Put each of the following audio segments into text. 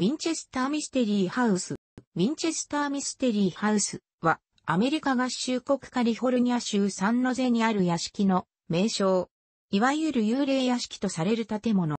ウィンチェスターミステリーハウス。ウィンチェスターミステリーハウスは、アメリカ合衆国カリフォルニア州サンノゼにある屋敷の名称。いわゆる幽霊屋敷とされる建物。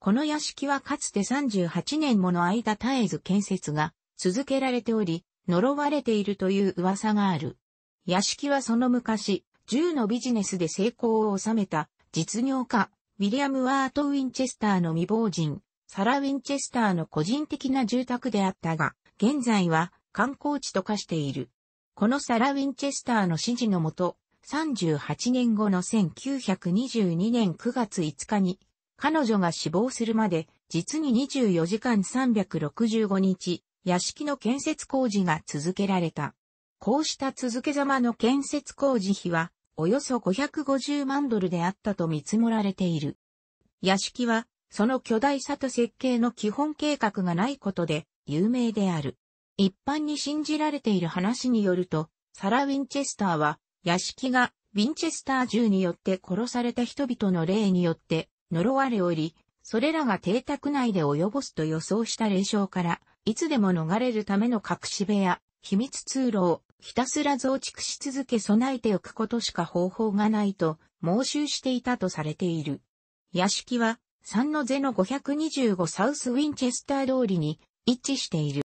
この屋敷はかつて38年もの間絶えず建設が続けられており、呪われているという噂がある。屋敷はその昔、銃のビジネスで成功を収めた実業家、ウィリアム・ワート・ウィンチェスターの未亡人、サラ・ウィンチェスターの個人的な住宅であったが、現在は観光地と化している。このサラ・ウィンチェスターの指示のもと、38年後の1922年9月5日に、彼女が死亡するまで、実に24時間365日、屋敷の建設工事が続けられた。こうした続けざまの建設工事費は、およそ550万ドルであったと見積もられている。屋敷はその巨大さと設計の基本計画がないことで有名である。一般に信じられている話によると、サラ・ウィンチェスターは、屋敷がウィンチェスター銃によって殺された人々の霊によって呪われおり、それらが邸宅内で及ぼすと予想した霊障から、いつでも逃れるための隠し部屋、秘密通路をひたすら増築し続け備えておくことしか方法がないと、妄襲していたとされている。屋敷は3のゼの525サウスウィンチェスター通りに位置している。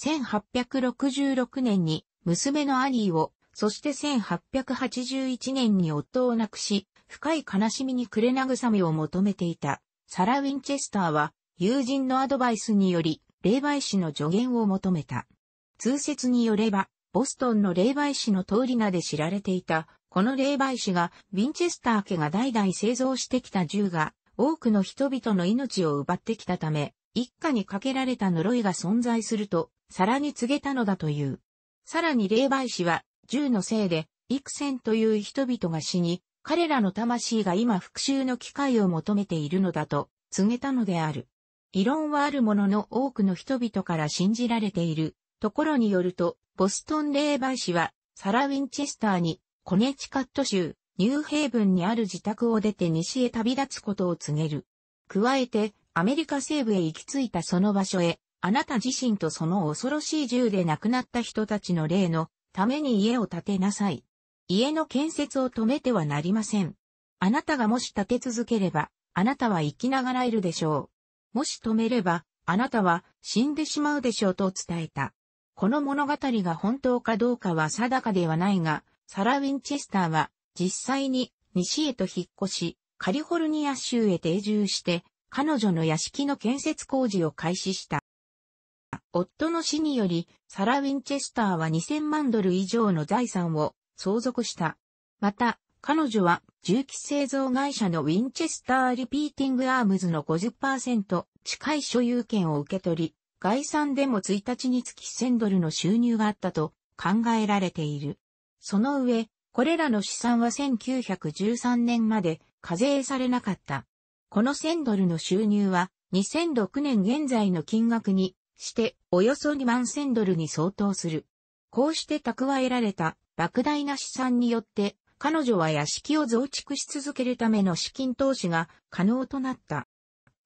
1866年に娘のアニーを、そして1881年に夫を亡くし、深い悲しみに暮れ慰めを求めていた。サラ・ウィンチェスターは、友人のアドバイスにより、霊媒師の助言を求めた。通説によれば、ボストンの霊媒師の通り名で知られていた、この霊媒師が、ウィンチェスター家が代々製造してきた銃が、多くの人々の命を奪ってきたため、一家にかけられた呪いが存在すると、さらに告げたのだという。さらに霊媒師は、銃のせいで、幾千という人々が死に、彼らの魂が今復讐の機会を求めているのだと、告げたのである。異論はあるものの多くの人々から信じられている。ところによると、ボストン霊媒師は、サラ・ウィンチェスターに、コネチカット州、ニューヘイブンにある自宅を出て西へ旅立つことを告げる。加えて、アメリカ西部へ行き着いたその場所へ、あなた自身とその恐ろしい銃で亡くなった人たちの霊のために家を建てなさい。家の建設を止めてはなりません。あなたがもし建て続ければ、あなたは生きながらいるでしょう。もし止めれば、あなたは死んでしまうでしょうと伝えた。この物語が本当かどうかは定かではないが、サラ・ウィンチェスターは実際に西へと引っ越し、カリフォルニア州へ定住して、彼女の屋敷の建設工事を開始した。夫の死により、サラ・ウィンチェスターは2000万ドル以上の財産を相続した。また、彼女は重機製造会社のウィンチェスター・リピーティング・アームズの50%近い所有権を受け取り、概算でも1日につき1000ドルの収入があったと考えられている。その上、これらの資産は1913年まで課税されなかった。この1000ドルの収入は2006年現在の金額にしておよそ2万1000ドルに相当する。こうして蓄えられた莫大な資産によって彼女は屋敷を増築し続けるための資金投資が可能となった。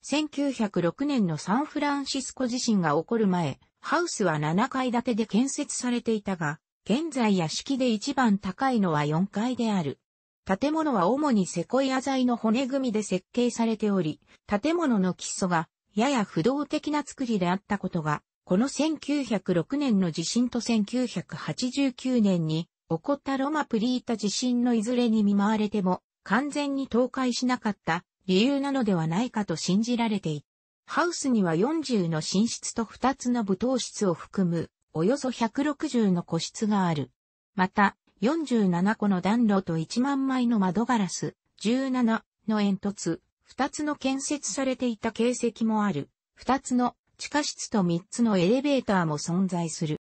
1906年のサンフランシスコ地震が起こる前、ハウスは7階建てで建設されていたが、現在屋敷で一番高いのは4階である。建物は主にセコイア材の骨組みで設計されており、建物の基礎がやや不動的な作りであったことが、この1906年の地震と1989年に起こったロマプリータ地震のいずれに見舞われても完全に倒壊しなかった理由なのではないかと信じられていハウスには40の寝室と2つの舞踏室を含むおよそ160の個室がある。また、47個の暖炉と1万枚の窓ガラス、17の煙突、2つの建設されていた形跡もある。2つの地下室と3つのエレベーターも存在する。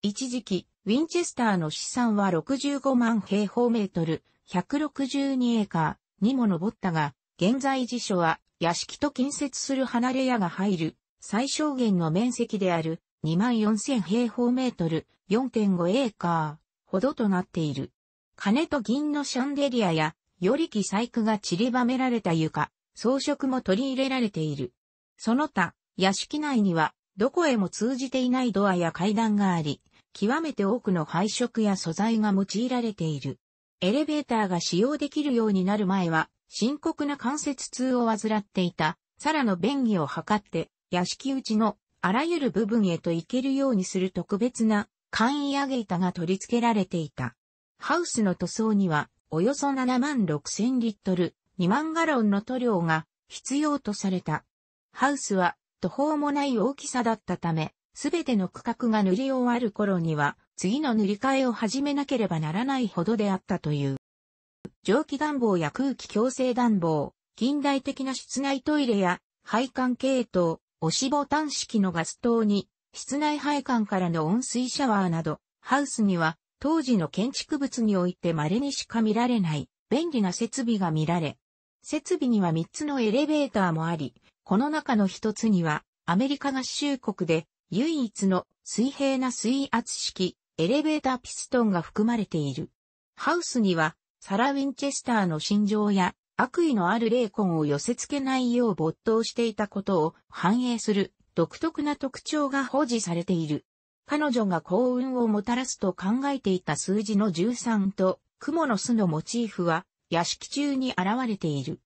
一時期、ウィンチェスターの資産は65万平方メートル、162エーカーにも上ったが、現在辞書は屋敷と近接する離れ屋が入る最小限の面積である24,000平方メートル、4.5エーカーほどとなっている。金と銀のシャンデリアや、よりき細工が散りばめられた床、装飾も取り入れられている。その他、屋敷内には、どこへも通じていないドアや階段があり、極めて多くの配色や素材が用いられている。エレベーターが使用できるようになる前は、深刻な関節痛を患っていた、サラの便宜を図って、屋敷内のあらゆる部分へと行けるようにする特別な簡易上げ板が取り付けられていた。ハウスの塗装には、およそ7万6千リットル、2万ガロンの塗料が必要とされた。ハウスは途方もない大きさだったため、すべての区画が塗り終わる頃には、次の塗り替えを始めなければならないほどであったという。蒸気暖房や空気強制暖房、近代的な室内トイレや配管系統、押しボタン式のガス灯に、室内配管からの温水シャワーなど、ハウスには当時の建築物において稀にしか見られない便利な設備が見られ、設備には3つのエレベーターもあり、この中の1つにはアメリカ合衆国で唯一の水平な水圧式エレベーターピストンが含まれている。ハウスにはサラ・ウィンチェスターの心情や悪意のある霊魂を寄せ付けないよう没頭していたことを反映する独特な特徴が保持されている。彼女が幸運をもたらすと考えていた数字の13と雲の巣のモチーフは屋敷中に現れている。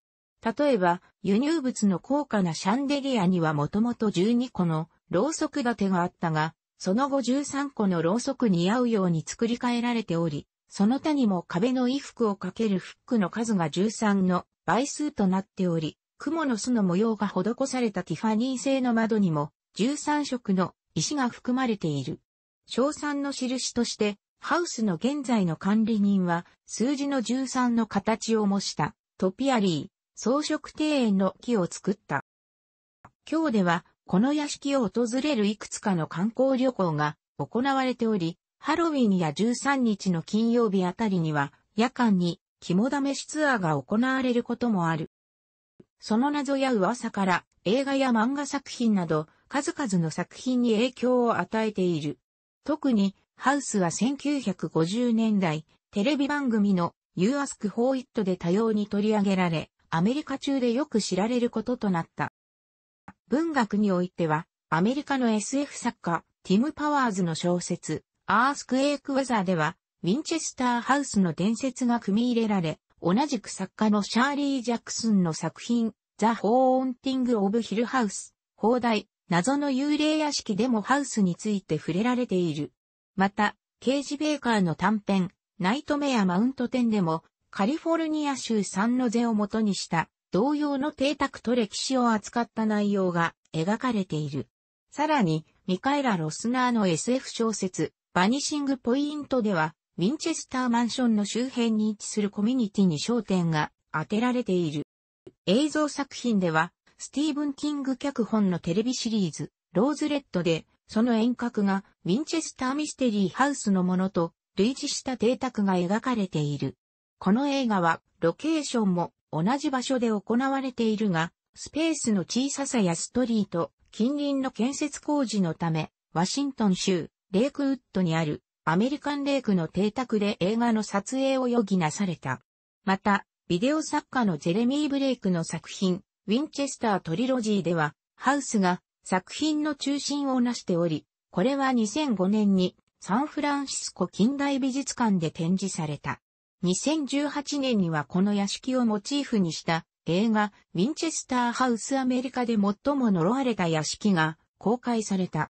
例えば、輸入物の高価なシャンデリアにはもともと12個のろうそく立てがあったが、その後13個のろうそくに合うように作り変えられており、その他にも壁の衣服をかけるフックの数が13の倍数となっており、雲の巣の模様が施されたティファニー製の窓にも13色の石が含まれている。賞賛の印として、ハウスの現在の管理人は数字の13の形を模したトピアリー、装飾庭園の木を作った。今日ではこの屋敷を訪れるいくつかの観光旅行が行われており、ハロウィンや13日の金曜日あたりには、夜間に肝試しツアーが行われることもある。その謎や噂から映画や漫画作品など数々の作品に影響を与えている。特にハウスは1950年代テレビ番組の You Ask For It で多様に取り上げられ、アメリカ中でよく知られることとなった。文学においてはアメリカの SF 作家ティム・パワーズの小説アースクエイクウェザーでは、ウィンチェスターハウスの伝説が組み入れられ、同じく作家のシャーリー・ジャクソンの作品、ザ・ホーンティング・オブ・ヒルハウス、放題、謎の幽霊屋敷でもハウスについて触れられている。また、ケージ・ベーカーの短編、ナイトメア・マウントテンでも、カリフォルニア州サンノゼを元にした、同様の邸宅と歴史を扱った内容が描かれている。さらに、ミカエラ・ロスナーの SF 小説、バニシングポイントでは、ウィンチェスターマンションの周辺に位置するコミュニティに焦点が当てられている。映像作品では、スティーブン・キング脚本のテレビシリーズ、ローズレッドで、その遠隔がウィンチェスターミステリーハウスのものと類似した邸宅が描かれている。この映画はロケーションも同じ場所で行われているが、スペースの小ささやストリート、近隣の建設工事のため、ワシントン州、レイクウッドにあるアメリカンレイクの邸宅で映画の撮影を余儀なされた。また、ビデオ作家のジェレミー・ブレイクの作品、ウィンチェスター・トリロジーでは、ハウスが作品の中心をなしており、これは2005年にサンフランシスコ近代美術館で展示された。2018年にはこの屋敷をモチーフにした映画、ウィンチェスター・ハウス・アメリカで最も呪われた屋敷が公開された。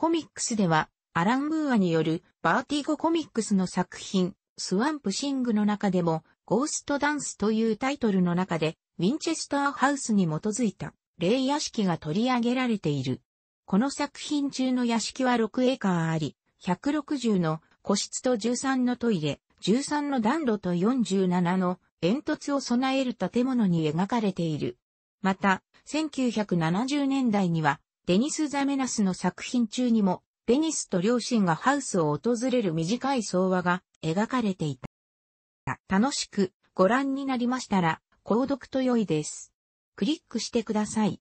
コミックスでは、アラン・ムーアによるバーティゴコミックスの作品、スワンプシングの中でも、ゴーストダンスというタイトルの中で、ウィンチェスターハウスに基づいた霊屋敷が取り上げられている。この作品中の屋敷は6エーカーあり、160の個室と13のトイレ、13の暖炉と47の煙突を備える建物に描かれている。また、1970年代にはデニス・ザメナスの作品中にも、デニスと両親がハウスを訪れる短い相話が描かれていた。楽しくご覧になりましたら、購読と良いです。クリックしてください。